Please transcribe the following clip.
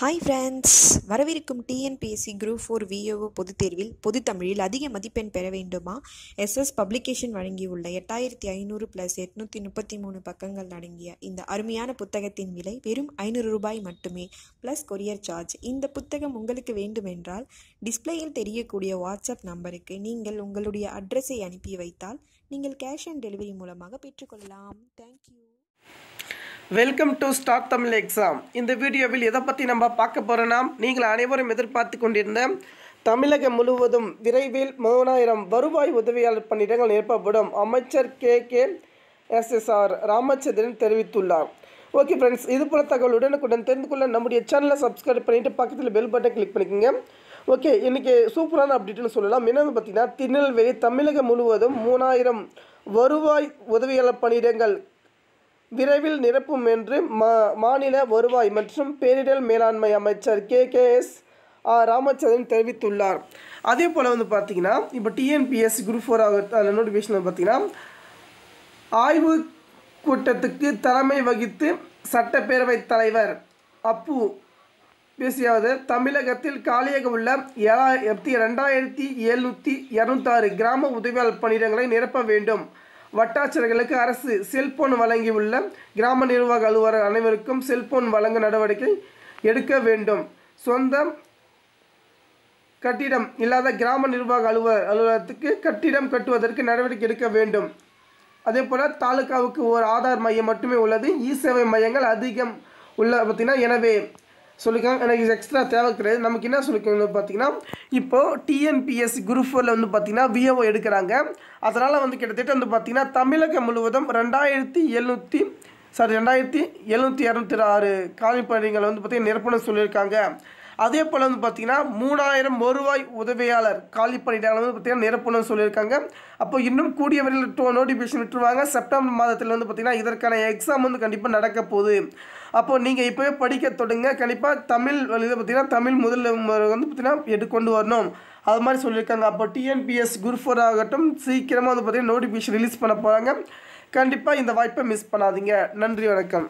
hi friends வரவிருக்கும் TNPSC group four VAO பொதுத் தேர்வில் பொது தமிழில் அதிக மதிப்பெண் பெற வேண்டுமா எஸ்எஸ் பப்ளிகேஷன் வழங்கியுள்ள எட்டாயிரத்தி ஐநூறு ப்ளஸ் எட்நூற்றி முப்பத்தி மூணு பக்கங்கள் அடங்கிய இந்த அருமையான புத்தகத்தின் விலை வெறும் ஐநூறு ரூபாய் மட்டுமே ப்ளஸ் கொரியர் சார்ஜ் இந்த புத்தகம் உங்களுக்கு வேண்டுமென்றால் டிஸ்பிளேயில் தெரியக்கூடிய வாட்ஸ்அப் நம்பருக்கு நீங்கள் உங்களுடைய அட்ரஸை அனுப்பி வைத்தால் நீங்கள் கேஷ் ஆன் டெலிவரி மூலமாக பெற்றுக்கொள்ளலாம் thank you welcome to start Tamil exam இந்த வீடியோவில் எதை பற்றி நம்ம பார்க்க போகிறோன்னா நீங்கள் அனைவரும் எதிர்பார்த்து கொண்டிருந்த தமிழகம் முழுவதும் விரைவில் மூணாயிரம் வருவாய் உதவியாளர் பணியிடங்கள் நிரப்பப்படும் அமைச்சர் கே கே ஆர் ராமச்சந்திரன் தெரிவித்துள்ளார் ஓகே ஃப்ரெண்ட்ஸ் இது போல தகவல் உடனுக்குடன் தெரிந்து கொள்ள நம்முடைய சேனலை சப்ஸ்கிரைப் பண்ணிவிட்டு பக்கத்தில் பெல் பட்டன் கிளிக் பண்ணிக்கோங்க ஓகே இன்றைக்கி சூப்பரான அப்டேட்னு சொல்லலாம் என்னென்னு பார்த்தீங்கன்னா திருநெல்வேலி தமிழகம் முழுவதும் மூணாயிரம் வருவாய் உதவியாளர் பணியிடங்கள் விரைவில் நிரப்பும் என்று மா மாநில வருவாய் மற்றும் பேரிடர் மேலாண்மை அமைச்சர் K K S R Ramachandran தெரிவித்துள்ளார் அதே போல் வந்து பார்த்திங்கன்னா இப்போ டிஎன்பிஎஸ் குரூப் ஃபோர் ஆக நோட்டிஃபிகேஷன் பார்த்தீங்கன்னா ஆய்வு கூட்டத்துக்கு தலைமை வகித்து சட்டப்பேரவைத் தலைவர் அப்பு பேசியாவது தமிழகத்தில் காலியாக உள்ள ஏழாயிரத்தி ரெண்டாயிரத்தி எழுநூற்றி இரநூத்தாறு கிராம உதவியாளர் பணியிடங்களை நிரப்ப வேண்டும் வட்டாட்சியர்களுக்கு அரசு செல்போன் வழங்கியுள்ள கிராம நிர்வாக அலுவலர் அனைவருக்கும் செல்போன் வழங்க நடவடிக்கை எடுக்க வேண்டும் சொந்த கட்டிடம் இல்லாத கிராம நிர்வாக அலுவலர் அலுவலகத்துக்கு கட்டிடம் கட்டுவதற்கு நடவடிக்கை எடுக்க வேண்டும் அதே போல் தாலுக்காவுக்கு ஒரு ஆதார் மையம் மட்டுமே உள்ளது இ சேவை மையங்கள் அதிகம் உள்ள பார்த்திங்கன்னா எனவே சொல்லிக்கலாம் எனக்கு எக்ஸ்ட்ரா தேவை கிடையாது நமக்கு என்ன சொல்லிக்கணும்னு பார்த்திங்கன்னா இப்போது டிஎன்பிஎஸ்சி குரூப் ஃபோரில் வந்து பார்த்திங்கன்னா விஏஓ எடுக்கிறாங்க அதனால் வந்து கிட்டத்தட்ட வந்து பார்த்திங்கன்னா தமிழகம் முழுவதும் ரெண்டாயிரத்தி எழுநூற்றி சாரி ரெண்டாயிரத்தி எழுநூற்றி இரநூத்தி ஆறு காலிப்பணிகளை வந்து பார்த்திங்கன்னா நிரப்பணம் சொல்லியிருக்காங்க அதே போல் வந்து பார்த்திங்கன்னா மூணாயிரம் வருவாய் உதவியாளர் காலி பணியிடங்கள் வந்து பார்த்திங்கன்னா நிரப்பணும்னு சொல்லியிருக்காங்க அப்போ இன்னும் கூடிய வரையில் டோ நோட்டிஃபிகேஷன் விட்டுருவாங்க செப்டம்பர் மாதத்தில் வந்து பார்த்திங்கன்னா இதற்கான எக்ஸாம் வந்து கண்டிப்பாக நடக்க போகுது அப்போது நீங்கள் இப்போவே படிக்க தொடங்க கண்டிப்பாக தமிழ் இதை பார்த்திங்கன்னா தமிழ் முதல்ல வந்து பார்த்திங்கன்னா எடுக்கொண்டு வரணும் அது மாதிரி சொல்லியிருக்காங்க அப்போ டிஎன்பிஎஸ் குரூப் ஃபோர் ஆகட்டும் சீக்கிரமாக வந்து பார்த்திங்கன்னா நோட்டிஃபிகேஷன் ரிலீஸ் பண்ண போகிறாங்க கண்டிப்பாக இந்த வாய்ப்பை மிஸ் பண்ணாதீங்க நன்றி வணக்கம்